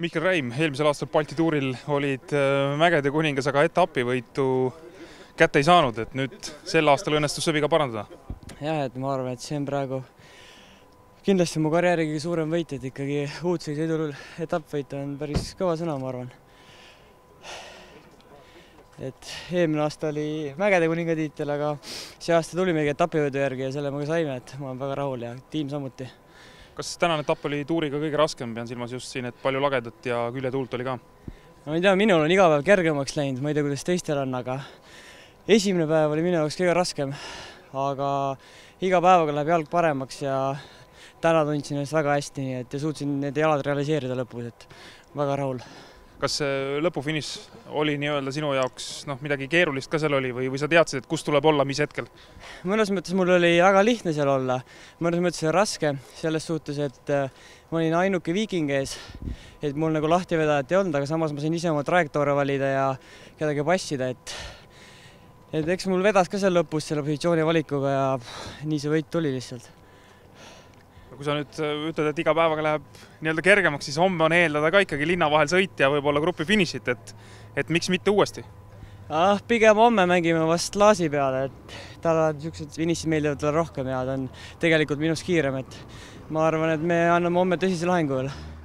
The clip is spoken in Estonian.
Mihkel Räim, eelmisel aastal Balti tuuril olid äh, mägede kuningas, aga etapivõitu kätte ei saanud, et nüüd sel aastal õnnestus see viga parandada? jah, et ma arvan, et see on praegu kindlasti mu karjääri kõige suurem võit, et ikkagi uudsõidul etappvõit on päris kõva sõna, ma arvan. et eelmine aasta oli mägede kuninga tiitel, aga see aasta tulimegi etapivõidu järgi ja selle me ka saime, et ma olen väga rahul ja tiim samuti kas tänane etapp oli tuuriga kõige raskem, pean silmas just siin, et palju lagedat ja küljetuult oli ka? no ma ei tea, minul on iga päev kergemaks läinud, ma ei tea, kuidas teistel on, aga esimene päev oli minu jaoks kõige raskem, aga iga päevaga läheb jalg paremaks ja täna tundsin ennast väga hästi, nii et ja suutsin need jalad realiseerida lõpus, et väga rahul kas see lõpufiniš oli nii-öelda sinu jaoks noh, midagi keerulist ka seal oli või, või sa teadsid, et kus tuleb olla, mis hetkel? mõnes mõttes mul oli väga lihtne seal olla, mõnes mõttes raske selles suhtes, et äh, ma olin ainuke viiking ees, et mul nagu lahtivedajat ei olnud, aga samas ma sain ise oma trajektoore valida ja kedagi passida, et et eks mul vedas ka seal lõpus selle positsiooni valikuga ja nii see võit tuli lihtsalt kui sa nüüd äh, ütled, et iga päevaga läheb nii-öelda kergemaks, siis homme on eeldada ka ikkagi linna vahel sõit ja võib-olla grupi finišit, et et miks mitte uuesti? ah, pigem homme mängime vast Laasi peale, et tal on niisugused finišid meeldivad talle rohkem ja ta on tegelikult minust kiirem, et ma arvan, et me anname homme tõsise lahingu veel